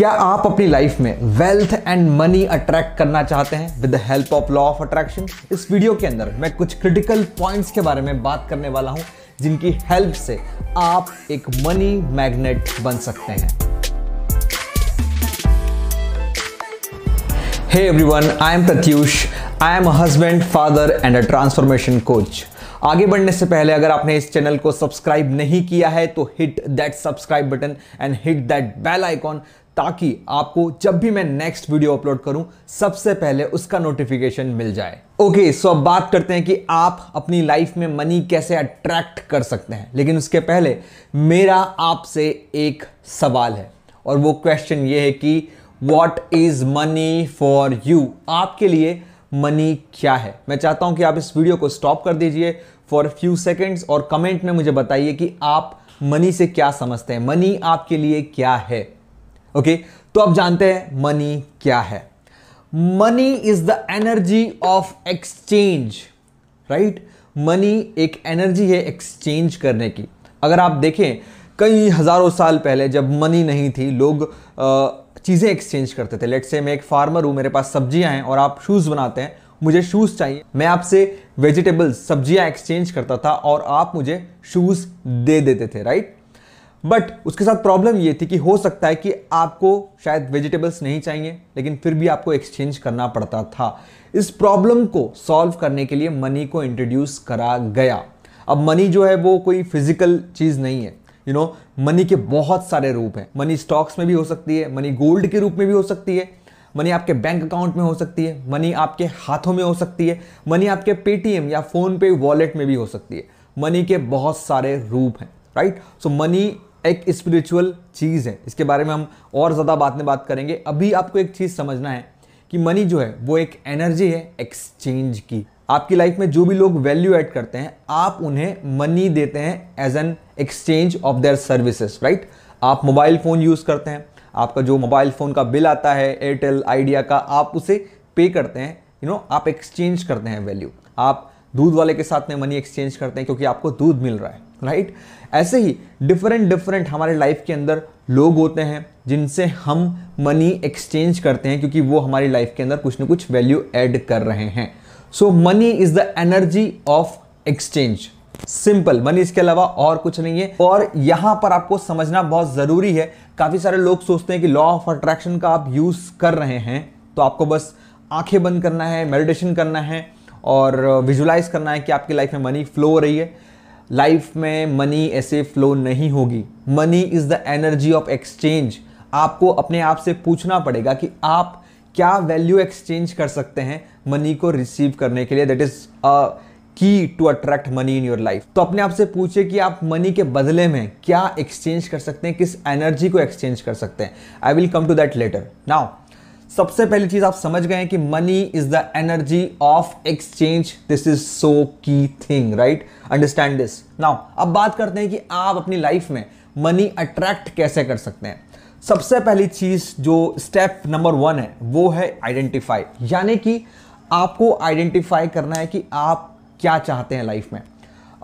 क्या आप अपनी लाइफ में वेल्थ एंड मनी अट्रैक्ट करना चाहते हैं with the help of law of attraction इस वीडियो के अंदर मैं कुछ क्रिटिकल पॉइंट्स के बारे में बात करने वाला हूं जिनकी हेल्प से आप एक मनी मैग्नेट बन सकते हैं hey everyone I am Pratyush. I am a husband father and a transformation coach आगे बढ़ने से पहले अगर आपने इस चैनल को सब्सक्राइब नहीं किया है तो hit that subscribe button and hit that bell icon ताकि आपको जब भी मैं नेक्स्ट वीडियो अपलोड करूं सबसे पहले उसका नोटिफिकेशन मिल जाए ओके okay, सो so अब बात करते हैं कि आप अपनी लाइफ में मनी कैसे अट्रैक्ट कर सकते हैं लेकिन उसके पहले मेरा आपसे एक सवाल है और वो क्वेश्चन ये है कि what is money for you आपके लिए मनी क्या है मैं चाहता हूं कि आप इस वीडियो को स्टॉप कर दीजिए फॉर फ्यू सेकेंड्स और कमेंट में मुझे बताइए कि आप मनी से क्या समझते हैं मनी आपके लिए क्या है ओके तो अब जानते हैं मनी क्या है money is the energy of exchange right money एक एनर्जी है एक्सचेंज करने की अगर आप देखें कई हज़ारों साल पहले जब मनी नहीं थी लोग चीज़ें एक्सचेंज करते थे लेट से मैं एक फार्मर हूं मेरे पास सब्जियां हैं और आप शूज़ बनाते हैं मुझे शूज़ चाहिए मैं आपसे वेजिटेबल्स सब्जियां एक्सचेंज करता था और आप मुझे शूज़ दे देते थे राइट बट उसके साथ प्रॉब्लम ये थी कि हो सकता है कि आपको शायद वेजिटेबल्स नहीं चाहिए लेकिन फिर भी आपको एक्सचेंज करना पड़ता था इस प्रॉब्लम को सॉल्व करने के लिए मनी को इंट्रोड्यूस करा गया अब मनी जो है वो कोई फिजिकल चीज़ नहीं है यू नो मनी के बहुत सारे रूप हैं मनी स्टॉक्स में भी हो सकती है मनी गोल्ड के रूप में भी हो सकती है मनी आपके बैंक अकाउंट में हो सकती है मनी आपके हाथों में हो सकती है मनी आपके पेटीएम या फ़ोन पे वॉलेट में भी हो सकती है मनी के बहुत सारे रूप हैं राइट सो मनी एक स्पिरिचुअल चीज़ है इसके बारे में हम और ज़्यादा बात में बात करेंगे अभी आपको एक चीज़ समझना है कि मनी जो है वो एक एनर्जी है एक्सचेंज की आपकी लाइफ में जो भी लोग वैल्यू ऐड करते हैं आप उन्हें मनी देते हैं as an exchange of their services right आप मोबाइल फ़ोन यूज़ करते हैं आपका जो मोबाइल फ़ोन का बिल आता है एयरटेल आइडिया का आप उसे पे करते हैं यू you नो know, आप एक्सचेंज करते हैं वैल्यू आप दूध वाले के साथ में मनी एक्सचेंज करते हैं क्योंकि आपको दूध मिल रहा है राइट ऐसे ही डिफरेंट डिफरेंट हमारे लाइफ के अंदर लोग होते हैं जिनसे हम मनी एक्सचेंज करते हैं क्योंकि वो हमारी लाइफ के अंदर कुछ ना कुछ वैल्यू ऐड कर रहे हैं so money is the energy of exchange simple money इसके अलावा और कुछ नहीं है और यहां पर आपको समझना बहुत जरूरी है काफी सारे लोग सोचते हैं कि लॉ ऑफ अट्रैक्शन का आप यूज कर रहे हैं तो आपको बस आंखें बंद करना है मेडिटेशन करना है और विजुलाइज करना है कि आपकी लाइफ में मनी फ्लो हो रही है लाइफ में मनी ऐसे फ्लो नहीं होगी money is the energy of exchange आपको अपने आप से पूछना पड़ेगा कि आप क्या वैल्यू एक्सचेंज कर सकते हैं मनी को रिसीव करने के लिए that is a key to attract money in your life तो अपने आप से पूछिए कि आप मनी के बदले में क्या एक्सचेंज कर सकते हैं किस एनर्जी को एक्सचेंज कर सकते हैं I will come to that later now सबसे पहली चीज आप समझ गए कि money is the energy of exchange this is so key thing right understand this now अब बात करते हैं कि आप अपनी लाइफ में मनी अट्रैक्ट कैसे कर सकते हैं सबसे पहली चीज जो स्टेप नंबर वन है वो है आइडेंटिफाई यानी कि आपको आइडेंटिफाई करना है कि आप क्या चाहते हैं लाइफ में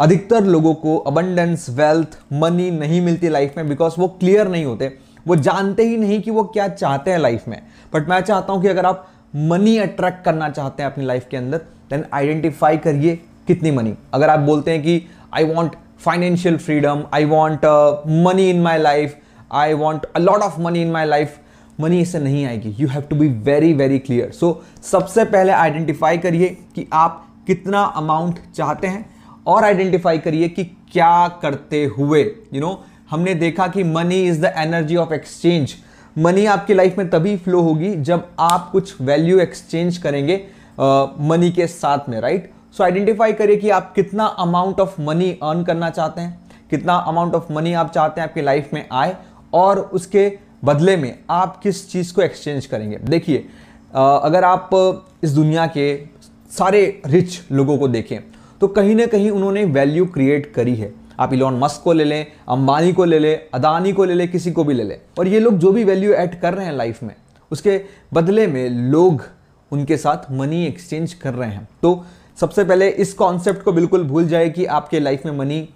अधिकतर लोगों को अबंडेंस वेल्थ मनी नहीं मिलती लाइफ में बिकॉज वो क्लियर नहीं होते वो जानते ही नहीं कि वो क्या चाहते हैं लाइफ में बट मैं चाहता हूं कि अगर आप मनी अट्रैक्ट करना चाहते हैं अपनी लाइफ के अंदर देन आइडेंटिफाई करिए कितनी मनी अगर आप बोलते हैं कि I want financial freedom I want money in my life I want a lot of money in my life money इससे नहीं आएगी you have to be very very clear so सबसे पहले आइडेंटिफाई करिए कि आप कितना अमाउंट चाहते हैं और आइडेंटिफाई करिए कि क्या करते हुए यू you नो know, हमने देखा कि money is the energy of exchange money आपकी लाइफ में तभी फ्लो होगी जब आप कुछ वैल्यू एक्सचेंज करेंगे मनी के साथ में राइट सो आइडेंटिफाई करिए कि आप कितना अमाउंट ऑफ मनी अर्न करना चाहते हैं कितना अमाउंट ऑफ मनी आप चाहते हैं आपकी लाइफ में आए और उसके बदले में आप किस चीज़ को एक्सचेंज करेंगे देखिए अगर आप इस दुनिया के सारे रिच लोगों को देखें तो कहीं ना कहीं उन्होंने वैल्यू क्रिएट करी है आप इलॉन मस्क को ले लें अंबानी को ले लें अदानी को ले लें किसी को भी ले लें और ये लोग जो भी वैल्यू ऐड कर रहे हैं लाइफ में उसके बदले में लोग उनके साथ मनी एक्सचेंज कर रहे हैं तो सबसे पहले इस कॉन्सेप्ट को बिल्कुल भूल जाए कि आपके लाइफ में मनी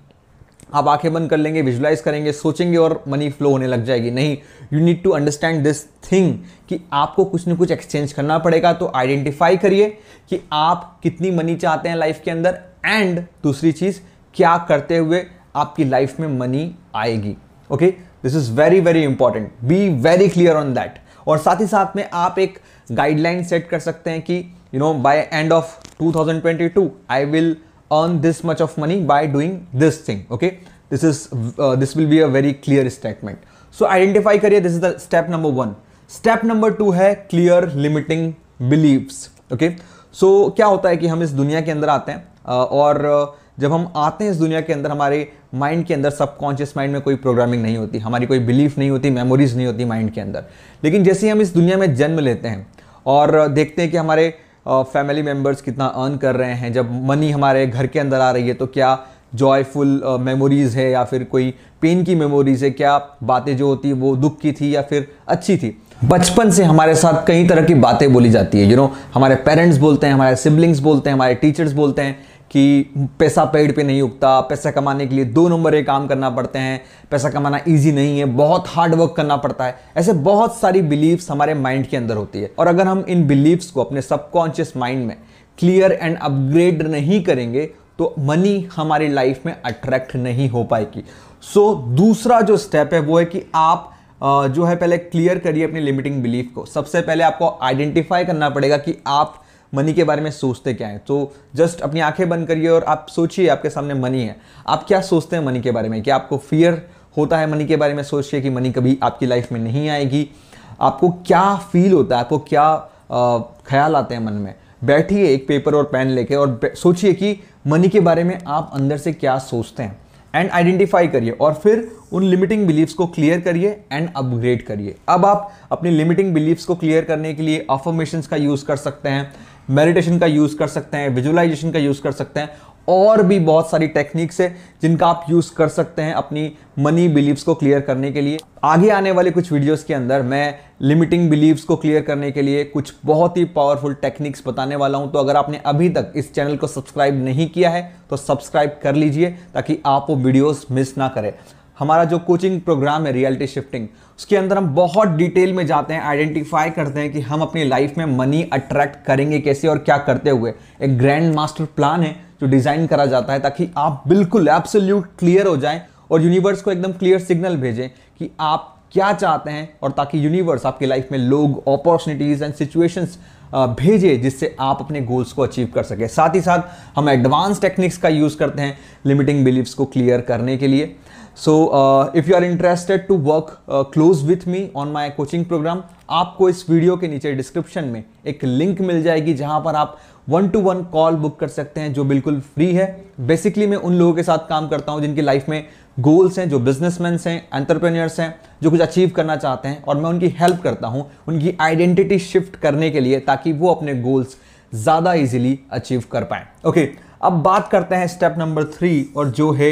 आप आंखें बंद कर लेंगे विजुलाइज करेंगे सोचेंगे और मनी फ्लो होने लग जाएगी नहीं you need to understand this thing कि आपको कुछ ना कुछ एक्सचेंज करना पड़ेगा तो आइडेंटिफाई करिए कि आप कितनी मनी चाहते हैं लाइफ के अंदर एंड दूसरी चीज़ क्या करते हुए आपकी लाइफ में मनी आएगी okay this is very very important be very clear on that और साथ ही साथ में आप एक गाइडलाइन सेट कर सकते हैं कि you know by end of 2022 I will earn this much of money by doing this thing okay this is this will be a very clear statement so identify करिए this is the step number one step number two है clear limiting belief okay so क्या होता है कि हम इस दुनिया के अंदर आते हैं uh, और uh, जब हम आते हैं इस दुनिया के अंदर हमारे माइंड के अंदर सबकॉन्शियस माइंड में कोई प्रोग्रामिंग नहीं होती हमारी कोई बिलीफ नहीं होती मेमोरीज नहीं होती माइंड के अंदर लेकिन जैसे हम इस दुनिया में जन्म लेते हैं और देखते हैं कि हमारे फैमिली मेम्बर्स कितना अर्न कर रहे हैं जब मनी हमारे घर के अंदर आ रही है तो क्या जॉयफुल मेमोरीज़ है या फिर कोई पेन की मेमोरीज़ है क्या बातें जो होती वो दुख की थी या फिर अच्छी थी बचपन से हमारे साथ कई तरह की बातें बोली जाती है यू you नो know, हमारे पेरेंट्स बोलते हैं हमारे सिबलिंग्स बोलते हैं हमारे टीचर्स बोलते हैं कि पैसा पेड़ पे नहीं उगता पैसा कमाने के लिए दो नंबर के काम करना पड़ते हैं पैसा कमाना इजी नहीं है बहुत हार्ड वर्क करना पड़ता है ऐसे बहुत सारी बिलीव्स हमारे माइंड के अंदर होती है और अगर हम इन बिलीव्स को अपने सबकॉन्शियस माइंड में क्लियर एंड अपग्रेड नहीं करेंगे तो मनी हमारी लाइफ में अट्रैक्ट नहीं हो पाएगी सो so, दूसरा जो स्टेप है वो है कि आप जो है पहले क्लियर करिए अपनी लिमिटिंग बिलीफ को सबसे पहले आपको आइडेंटिफाई करना पड़ेगा कि आप मनी के बारे में सोचते क्या है तो जस्ट अपनी आंखें बंद करिए और आप सोचिए आपके सामने मनी है आप क्या सोचते हैं मनी के बारे में क्या आपको फियर होता है मनी के बारे में सोचिए कि मनी कभी आपकी लाइफ में नहीं आएगी आपको क्या फील होता है आपको क्या ख्याल आते हैं मन में बैठिए एक पेपर और पेन लेके और सोचिए कि मनी के बारे में आप अंदर से क्या सोचते हैं एंड आइडेंटिफाई करिए और फिर उन लिमिटिंग बिलीव्स को क्लियर करिए एंड अपग्रेड करिए अब आप अपनी लिमिटिंग बिलीव्स को क्लियर करने के लिए अफॉर्मेशंस का यूज़ कर सकते हैं मेडिटेशन का यूज़ कर सकते हैं विजुअलाइजेशन का यूज़ कर सकते हैं और भी बहुत सारी टेक्निक्स है जिनका आप यूज़ कर सकते हैं अपनी मनी बिलीव्स को क्लियर करने के लिए आगे आने वाले कुछ वीडियोस के अंदर मैं लिमिटिंग बिलीव्स को क्लियर करने के लिए कुछ बहुत ही पावरफुल टेक्निक्स बताने वाला हूं तो अगर आपने अभी तक इस चैनल को सब्सक्राइब नहीं किया है तो सब्सक्राइब कर लीजिए ताकि आप वो वीडियोज मिस ना करें हमारा जो कोचिंग प्रोग्राम है रियलिटी शिफ्टिंग उसके अंदर हम बहुत डिटेल में जाते हैं आइडेंटिफाई करते हैं कि हम अपनी लाइफ में मनी अट्रैक्ट करेंगे कैसे और क्या करते हुए एक ग्रैंड मास्टर प्लान है जो डिज़ाइन करा जाता है ताकि आप बिल्कुल एब्सोल्यूट क्लियर हो जाएं और यूनिवर्स को एकदम क्लियर सिग्नल भेजें कि आप क्या चाहते हैं और ताकि यूनिवर्स आपकी लाइफ में लोग अपॉर्चुनिटीज़ एंड सिचुएशंस भेजे जिससे आप अपने गोल्स को अचीव कर सकें साथ ही साथ हम एडवांस टेक्निक्स का यूज़ करते हैं लिमिटिंग बिलीव्स को क्लियर करने के लिए so if you are interested to work close with me on my coaching program आपको इस वीडियो के नीचे डिस्क्रिप्शन में एक लिंक मिल जाएगी जहां पर आप one to one call book कर सकते हैं जो बिल्कुल फ्री है बेसिकली मैं उन लोगों के साथ काम करता हूं जिनकी लाइफ में गोल्स हैं जो बिजनेसमैन हैं एंटरप्रेन्यर्स हैं जो कुछ अचीव करना चाहते हैं और मैं उनकी हेल्प करता हूं उनकी आइडेंटिटी शिफ्ट करने के लिए ताकि वो अपने गोल्स ज़्यादा इजीली अचीव कर पाए ओके okay, अब बात करते हैं स्टेप नंबर थ्री और जो है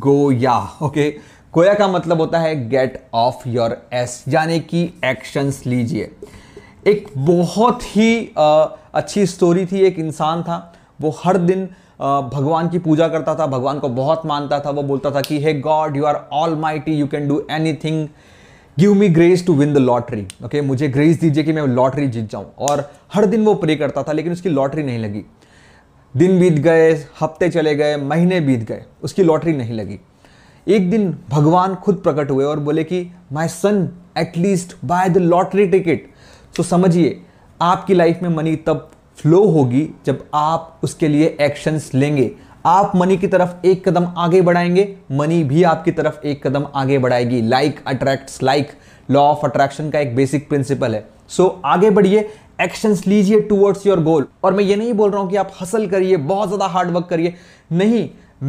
गोया ओके गोया का मतलब होता है गेट ऑफ योर एस यानी कि एक्शंस लीजिए एक बहुत ही आ, अच्छी स्टोरी थी एक इंसान था वो हर दिन भगवान की पूजा करता था भगवान को बहुत मानता था वो बोलता था कि hey God you are almighty you can do anything give me grace to win the lottery okay मुझे ग्रेस दीजिए कि मैं लॉटरी जीत जाऊँ और हर दिन वो प्रे करता था लेकिन उसकी लॉटरी नहीं लगी दिन बीत गए हफ्ते चले गए महीने बीत गए उसकी लॉटरी नहीं लगी एक दिन भगवान खुद प्रकट हुए और बोले कि my son at least by the lottery ticket तो समझिए आपकी लाइफ में मनी तब फ्लो होगी जब आप उसके लिए एक्शंस लेंगे आप मनी की तरफ एक कदम आगे बढ़ाएंगे मनी भी आपकी तरफ एक कदम आगे बढ़ाएगी like attracts like law of attraction का एक बेसिक प्रिंसिपल है सो so, आगे बढ़िए एक्शंस लीजिए टूवर्ड्स योर गोल और मैं ये नहीं बोल रहा हूं कि आप हसल करिए बहुत ज़्यादा हार्ड वर्क करिए नहीं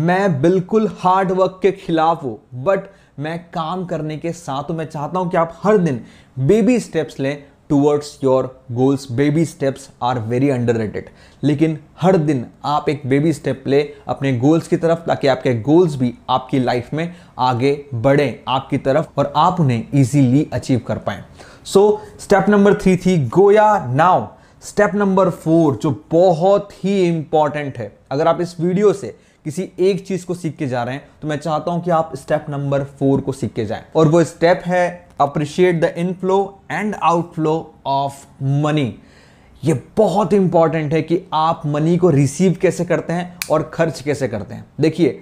मैं बिल्कुल हार्ड वर्क के खिलाफ हूँ बट मैं काम करने के साथ मैं चाहता हूँ कि आप हर दिन बेबी स्टेप्स लें towards your goals baby steps are very under लेकिन हर दिन आप एक बेबी स्टेप ले अपने गोल्स की तरफ ताकि आपके गोल्स भी आपकी लाइफ में आगे बढ़ें आपकी तरफ और आप उन्हें ईजीली अचीव कर पाएं सो स्टेप नंबर थ्री थी गोया नाउ स्टेप नंबर फोर जो बहुत ही इंपॉर्टेंट है अगर आप इस वीडियो से किसी एक चीज को सीख के जा रहे हैं तो मैं चाहता हूं कि आप स्टेप नंबर फोर को सीख के जाएं और वो स्टेप है appreciate the inflow and outflow of money ये बहुत इंपॉर्टेंट है कि आप मनी को रिसीव कैसे करते हैं और खर्च कैसे करते हैं देखिए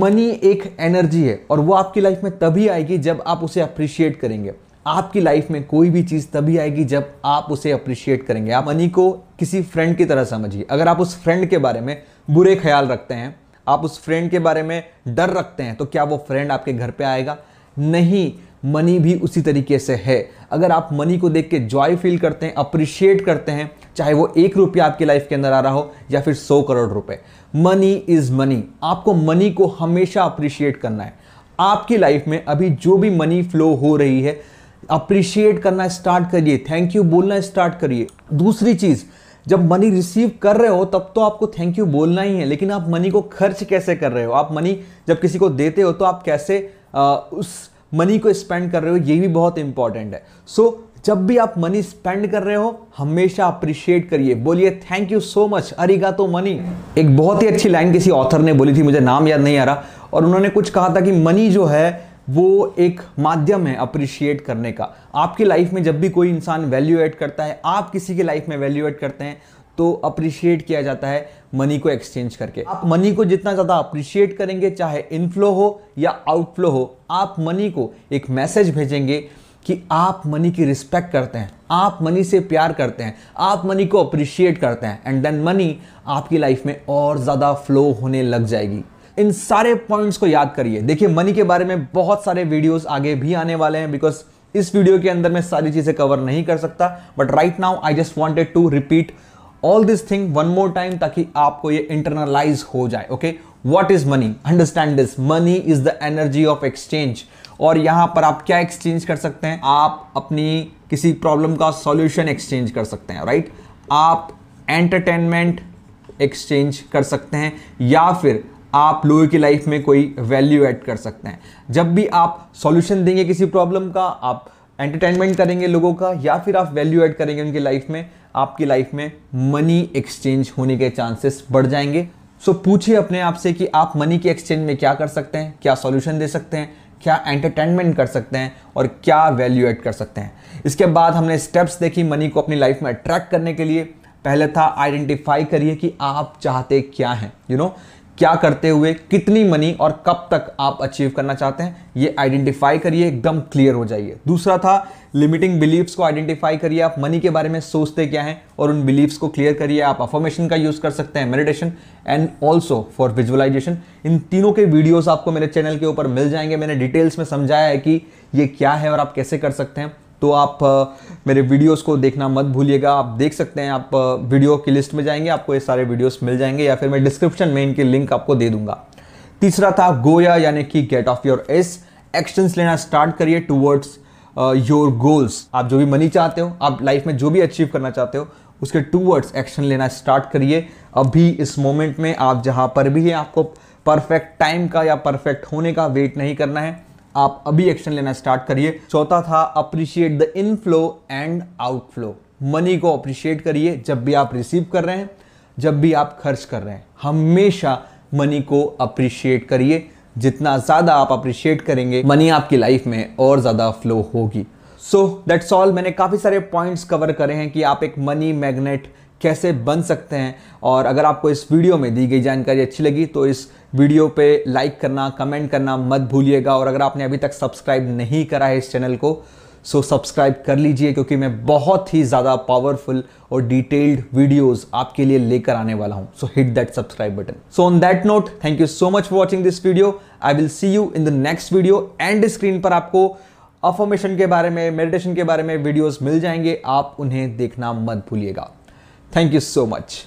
मनी एक एनर्जी है और वो आपकी लाइफ में तभी आएगी जब आप उसे अप्रिशिएट करेंगे आपकी लाइफ में कोई भी चीज़ तभी आएगी जब आप उसे अप्रिशिएट करेंगे आप मनी को किसी फ्रेंड की तरह समझिए अगर आप उस फ्रेंड के बारे में बुरे ख्याल रखते हैं आप उस फ्रेंड के बारे में डर रखते हैं तो क्या वो फ्रेंड आपके घर पे आएगा नहीं मनी भी उसी तरीके से है अगर आप मनी को देख के जॉय फील करते हैं अप्रिशिएट करते हैं चाहे वो एक रुपया आपकी लाइफ के अंदर आ रहा हो या फिर सौ करोड़ रुपए मनी इज मनी आपको मनी को हमेशा अप्रिशिएट करना है आपकी लाइफ में अभी जो भी मनी फ्लो हो रही है अप्रिशिएट करना स्टार्ट करिए थैंक यू बोलना स्टार्ट करिए दूसरी चीज़ जब मनी रिसीव कर रहे हो तब तो आपको थैंक यू बोलना ही है लेकिन आप मनी को खर्च कैसे कर रहे हो आप मनी जब किसी को देते हो तो आप कैसे आ, उस मनी को स्पेंड कर रहे हो ये भी बहुत इंपॉर्टेंट है सो so, जब भी आप मनी स्पेंड कर रहे हो हमेशा अप्रिशिएट करिए बोलिए थैंक यू सो मच अरिगा तो मनी एक बहुत ही अच्छी लाइन किसी ऑथर ने बोली थी मुझे नाम याद नहीं आ रहा और उन्होंने कुछ कहा था कि मनी जो है वो एक माध्यम है अप्रिशिएट करने का आपकी लाइफ में जब भी कोई इंसान वैल्यू एड करता है आप किसी की लाइफ में वैल्यू एड करते हैं तो अप्रिशिएट किया जाता है मनी को एक्सचेंज करके आप मनी को जितना ज़्यादा अप्रिशिएट करेंगे चाहे इनफ्लो हो या आउटफ्लो हो आप मनी को एक मैसेज भेजेंगे कि आप मनी की रिस्पेक्ट करते हैं आप मनी से प्यार करते हैं आप मनी को अप्रिशिएट करते हैं एंड देन मनी आपकी लाइफ में और ज़्यादा फ्लो होने लग जाएगी इन सारे पॉइंट्स को याद करिए देखिए मनी के बारे में बहुत सारे वीडियोस आगे भी आने वाले हैं बिकॉज इस वीडियो के अंदर मैं सारी चीज़ें कवर नहीं कर सकता but right now I just wanted to repeat all this thing one more time ताकि आपको ये इंटरनलाइज हो जाए okay what is money understand this money is the energy of exchange और यहां पर आप क्या एक्सचेंज कर सकते हैं आप अपनी किसी प्रॉब्लम का सॉल्यूशन एक्सचेंज कर सकते हैं राइट right? आप एंटरटेनमेंट एक्सचेंज कर सकते हैं या फिर आप लोगों की लाइफ में कोई वैल्यू ऐड कर सकते हैं जब भी आप सॉल्यूशन देंगे किसी प्रॉब्लम का आप एंटरटेनमेंट करेंगे लोगों का या फिर आप वैल्यू ऐड करेंगे उनकी लाइफ में आपकी लाइफ में मनी एक्सचेंज होने के चांसेस बढ़ जाएंगे सो so, पूछिए अपने आप से कि आप मनी के एक्सचेंज में क्या कर सकते हैं क्या सॉल्यूशन दे सकते हैं क्या एंटरटेनमेंट कर सकते हैं और क्या वैल्यू ऐड कर सकते हैं इसके बाद हमने स्टेप्स देखी मनी को अपनी लाइफ में अट्रैक्ट करने के लिए पहले था आइडेंटिफाई करिए कि आप चाहते क्या हैं यू नो क्या करते हुए कितनी मनी और कब तक आप अचीव करना चाहते हैं ये आइडेंटिफाई करिए एकदम क्लियर हो जाइए दूसरा था लिमिटिंग बिलीव्स को आइडेंटिफाई करिए आप मनी के बारे में सोचते क्या हैं और उन बिलीव्स को क्लियर करिए आप अफॉर्मेशन का यूज़ कर सकते हैं meditation and also for visualisation इन तीनों के वीडियोज़ आपको मेरे चैनल के ऊपर मिल जाएंगे मैंने डिटेल्स में समझाया है कि ये क्या है और आप कैसे कर सकते हैं तो आप मेरे वीडियोस को देखना मत भूलिएगा आप देख सकते हैं आप वीडियो की लिस्ट में जाएंगे आपको ये सारे वीडियोस मिल जाएंगे या फिर मैं डिस्क्रिप्शन में इनके लिंक आपको दे दूंगा तीसरा था गोया यानी कि get off your ass actions लेना स्टार्ट करिए टूवर्ड्स योर गोल्स आप जो भी मनी चाहते हो आप लाइफ में जो भी अचीव करना चाहते हो उसके टूवर्ड्स एक्शन लेना स्टार्ट करिए अभी इस मोमेंट में आप जहाँ पर भी हैं आपको परफेक्ट टाइम का या परफेक्ट होने का वेट नहीं करना है आप अभी एक्शन लेना स्टार्ट करिए चौथा था appreciate the inflow and outflow money को अप्रिशिएट करिए जब भी आप रिसीव कर रहे हैं जब भी आप खर्च कर रहे हैं हमेशा मनी को अप्रिशिएट करिए जितना ज़्यादा आप अप्रिशिएट करेंगे मनी आपकी लाइफ में और ज़्यादा फ्लो होगी सो दैट्स ऑल मैंने काफ़ी सारे पॉइंट्स कवर करे हैं कि आप एक मनी मैग्नेट कैसे बन सकते हैं और अगर आपको इस वीडियो में दी गई जानकारी अच्छी लगी तो इस वीडियो पे लाइक करना कमेंट करना मत भूलिएगा और अगर आपने अभी तक सब्सक्राइब नहीं करा है इस चैनल को सो सब्सक्राइब कर लीजिए क्योंकि मैं बहुत ही ज़्यादा पावरफुल और डिटेल्ड वीडियोस आपके लिए लेकर आने वाला हूँ so hit that subscribe button so on that note thank you so much for watching this video I will see you in the next video and screen पर आपको अफॉर्मेशन के बारे में मेडिटेशन के बारे में वीडियोज मिल जाएंगे आप उन्हें देखना मत भूलिएगा Thank you so much.